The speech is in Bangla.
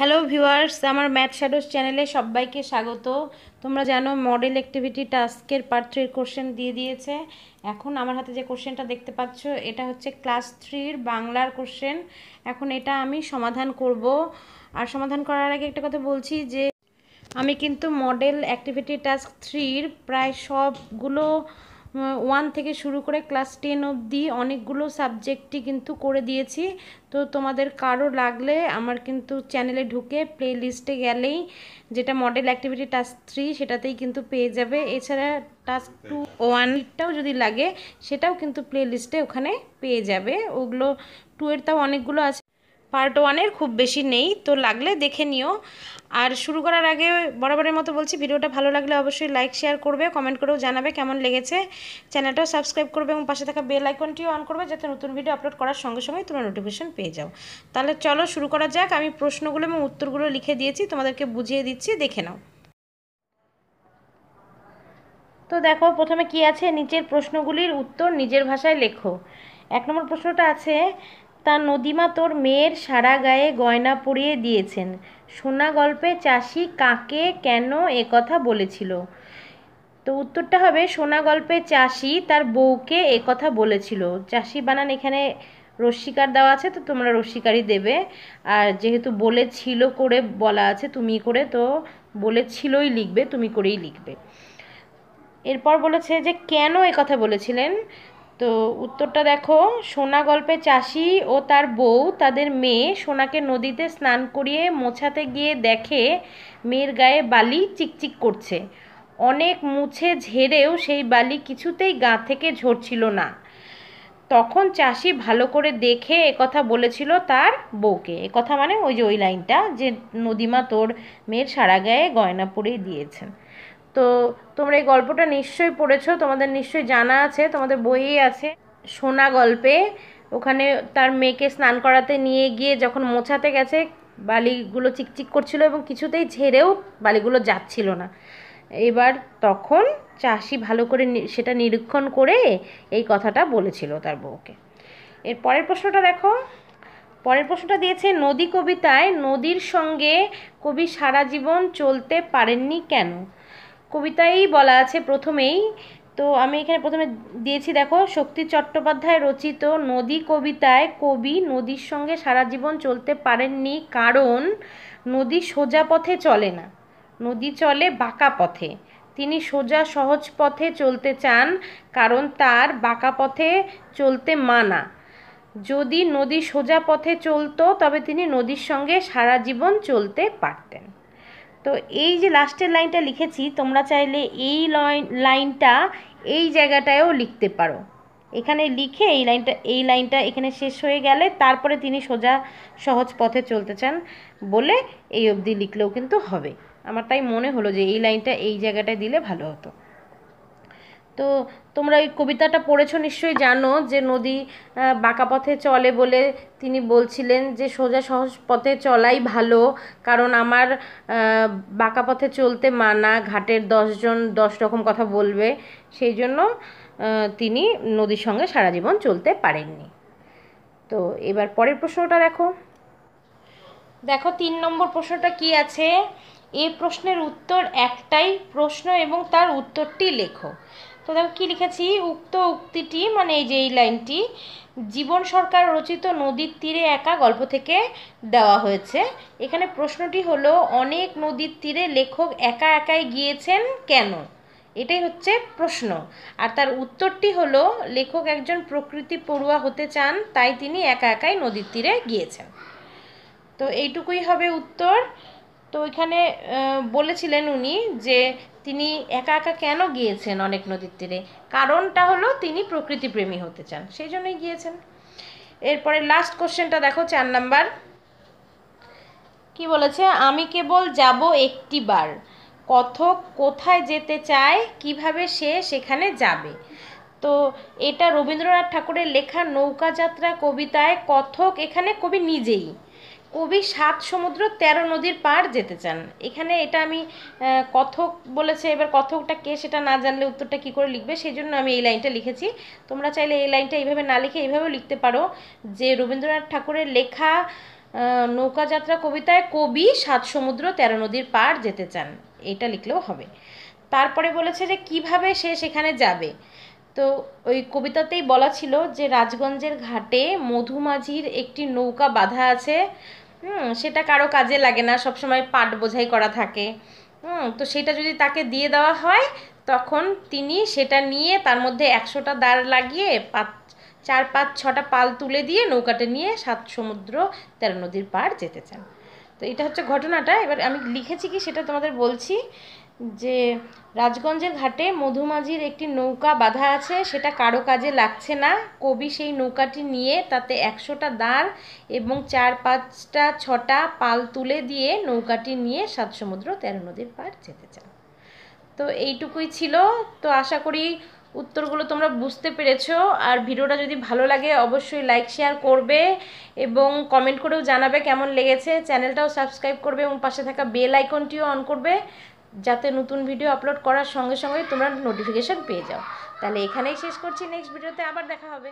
হ্যালো ভিউয়ার্স আমার ম্যাথ শ্যাডোস চ্যানেলে সবাইকে স্বাগত তোমরা জানো মডেল অ্যাক্টিভিটি টাস্কের পার্ট থ্রির কোশ্চেন দিয়ে দিয়েছে এখন আমার হাতে যে কোশ্চেনটা দেখতে পাচ্ছ এটা হচ্ছে ক্লাস থ্রির বাংলার কোশ্চেন এখন এটা আমি সমাধান করব আর সমাধান করার আগে একটা কথা বলছি যে আমি কিন্তু মডেল অ্যাক্টিভিটি টাস্ক থ্রির প্রায় সবগুলো ওয়ান থেকে শুরু করে ক্লাস টেন অবধি অনেকগুলো সাবজেক্টই কিন্তু করে দিয়েছি তো তোমাদের কারো লাগলে আমার কিন্তু চ্যানেলে ঢুকে প্লে লিস্টে গেলেই যেটা মডেল অ্যাক্টিভিটি টাস্ক থ্রি সেটাতেই কিন্তু পেয়ে যাবে এছাড়া টাস্ক টু ওয়ানটাও যদি লাগে সেটাও কিন্তু প্লে লিস্টে ওখানে পেয়ে যাবে ওগুলো টু এরটাও তাও অনেকগুলো আছে পার্ট ওয়ানের খুব বেশি নেই তো লাগলে দেখে নিও আর শুরু করার আগে বরাবরের মতো বলছি ভিডিওটা ভালো লাগলে অবশ্যই লাইক শেয়ার করবে কমেন্ট করেও জানাবে কেমন লেগেছে চ্যানেলটাও সাবস্ক্রাইব করবে এবং পাশে থাকা বেল আইকনটিও অন করবে যাতে নতুন ভিডিও আপলোড করার সঙ্গে সঙ্গে তোমরা নোটিফিকেশান পেয়ে যাও তাহলে চলো শুরু করা যাক আমি প্রশ্নগুলো এবং উত্তরগুলো লিখে দিয়েছি তোমাদেরকে বুঝিয়ে দিচ্ছি দেখে নাও তো দেখো প্রথমে কি আছে নিচের প্রশ্নগুলির উত্তর নিজের ভাষায় লেখো এক নম্বর প্রশ্নটা আছে তা নদীমা তোর মেয়ের সারা গায়ে গয়না পরিয়ে দিয়েছেন সোনা গল্পে চাষি কাকে কেন একথা বলেছিল তো উত্তরটা হবে সোনা গল্পে চাষি তার বউকে একথা বলেছিল চাষি বানান এখানে রশ্মিকার দেওয়া আছে তো তোমরা রশ্মিকারই দেবে আর যেহেতু বলেছিল করে বলা আছে তুমি করে তো বলেছিলই লিখবে তুমি করেই লিখবে এরপর বলেছে যে কেন কথা বলেছিলেন তো উত্তরটা দেখো সোনা গল্পে চাষি ও তার বউ তাদের মেয়ে সোনাকে নদীতে স্নান করিয়ে মোছাতে গিয়ে দেখে মেয়ের গায়ে বালি চিকচিক করছে অনেক মুছে ঝেড়েও সেই বালি কিছুতেই গা থেকে ঝরছিল না তখন চাষি ভালো করে দেখে একথা বলেছিল তার বউকে কথা মানে ওই যে ওই লাইনটা যে নদীমা তোর মেয়ের সারা গায়ে গয়না পরেই দিয়েছেন তো তোমরা এই গল্পটা নিশ্চয়ই পড়েছো তোমাদের নিশ্চয়ই জানা আছে তোমাদের বইয়ে আছে সোনা গল্পে ওখানে তার মেয়েকে স্নান করাতে নিয়ে গিয়ে যখন মোছাতে গেছে বালিগুলো চিকচিক করছিল এবং কিছুতেই ঝেড়েও বালিগুলো যাচ্ছিল না এবার তখন চাষি ভালো করে সেটা নিরীক্ষণ করে এই কথাটা বলেছিল তার বউকে এর পরের প্রশ্নটা দেখো পরের প্রশ্নটা দিয়েছে নদী কবিতায় নদীর সঙ্গে কবি সারা জীবন চলতে পারেননি কেন কবিতাই বলা আছে প্রথমেই তো আমি এখানে প্রথমে দিয়েছি দেখো শক্তি চট্টোপাধ্যায় রচিত নদী কবিতায় কবি নদীর সঙ্গে সারা জীবন চলতে পারেননি কারণ নদী সোজা পথে চলে না নদী চলে বাঁকা পথে তিনি সোজা সহজ পথে চলতে চান কারণ তার বাঁকা পথে চলতে মানা যদি নদী সোজা পথে চলতো তবে তিনি নদীর সঙ্গে সারা জীবন চলতে পারতেন তো এই যে লাস্টের লাইনটা লিখেছি তোমরা চাইলে এই লাইনটা এই জায়গাটায়ও লিখতে পারো এখানে লিখে এই লাইনটা এই লাইনটা এখানে শেষ হয়ে গেলে তারপরে তিনি সোজা সহজ পথে চলতে চান বলে এই অবধি লিখলেও কিন্তু হবে আমার তাই মনে হলো যে এই লাইনটা এই জায়গাটায় দিলে ভালো হতো তো তোমরা এই কবিতাটা পড়েছ নিশ্চয়ই জানো যে নদী বাঁকা পথে চলে বলে তিনি বলছিলেন যে সোজা সহজ পথে চলাই ভালো কারণ আমার বাঁকা পথে চলতে মানা ঘাটের দশজন দশ রকম কথা বলবে সেই জন্য তিনি নদীর সঙ্গে সারা জীবন চলতে পারেননি তো এবার পরের প্রশ্নটা দেখো দেখো তিন নম্বর প্রশ্নটা কি আছে এ প্রশ্নের উত্তর একটাই প্রশ্ন এবং তার উত্তরটি লেখো তো দেখো কী লিখেছি উক্ত উক্তিটি মানে এই যে এই লাইনটি জীবন সরকার রচিত নদীর তীরে একা গল্প থেকে দেওয়া হয়েছে এখানে প্রশ্নটি হলো অনেক নদীর তীরে লেখক একা একাই গিয়েছেন কেন এটাই হচ্ছে প্রশ্ন আর তার উত্তরটি হলো লেখক একজন প্রকৃতি পড়ুয়া হতে চান তাই তিনি একা একাই নদীর তীরে গিয়েছেন তো এইটুকুই হবে উত্তর তো ওইখানে বলেছিলেন উনি যে তিনি একা একা কেন গিয়েছেন অনেক নদীর তীরে কারণটা হলো তিনি প্রকৃতিপ্রেমী হতে চান সেই জন্যই গিয়েছেন এরপরে লাস্ট কোশ্চেনটা দেখো চার নাম্বার কি বলেছে আমি কেবল যাব একটি বার কথক কোথায় যেতে চায় কিভাবে সে সেখানে যাবে তো এটা রবীন্দ্রনাথ ঠাকুরের লেখা নৌকাযাত্রা কবিতায় কথক এখানে কবি নিজেই কবি সাত সমুদ্র তেরো নদীর পার যেতে চান এখানে এটা আমি কথক বলেছে এবার কথকটা কে সেটা না জানলে উত্তরটা কি করে লিখবে সেই জন্য আমি এই লাইনটা লিখেছি তোমরা চাইলে এই লাইনটা এইভাবে না লিখে এইভাবেও লিখতে পারো যে রবীন্দ্রনাথ ঠাকুরের লেখা নৌকাযাত্রা কবিতায় কবি সাত সমুদ্র তেরো নদীর পার যেতে চান এটা লিখলেও হবে তারপরে বলেছে যে কিভাবে সে সেখানে যাবে তো ওই কবিতাতেই বলা ছিল যে রাজগঞ্জের ঘাটে মধুমাঝির একটি নৌকা বাঁধা আছে সেটা কারো কাজে লাগে না সবসময় পাট বোঝাই করা থাকে তো সেটা যদি তাকে দিয়ে দেওয়া হয় তখন তিনি সেটা নিয়ে তার মধ্যে একশোটা দাঁড় লাগিয়ে পাঁচ চার পাঁচ ছটা পাল তুলে দিয়ে নৌকাটা নিয়ে সাত সমুদ্র তেরো নদীর পাড় যেতে চান তো এটা হচ্ছে ঘটনাটা এবার আমি লিখেছি কি সেটা তোমাদের বলছি যে রাজগঞ্জের ঘাটে মধুমাঝির একটি নৌকা বাঁধা আছে সেটা কারো কাজে লাগছে না কবি সেই নৌকাটি নিয়ে তাতে একশোটা দাঁড় এবং চার পাঁচটা ছটা পাল তুলে দিয়ে নৌকাটি নিয়ে সাত সমুদ্র তেরো নদীর পার যেতে চান তো এইটুকুই ছিল তো আশা করি উত্তরগুলো তোমরা বুঝতে পেরেছো আর ভিডিওটা যদি ভালো লাগে অবশ্যই লাইক শেয়ার করবে এবং কমেন্ট করেও জানাবে কেমন লেগেছে চ্যানেলটাও সাবস্ক্রাইব করবে এবং পাশে থাকা বেল আইকনটিও অন করবে যাতে নতুন ভিডিও আপলোড করার সঙ্গে সঙ্গে তোমরা নোটিফিকেশান পেয়ে যাও তাহলে এখানেই শেষ করছি নেক্সট ভিডিওতে আবার দেখা হবে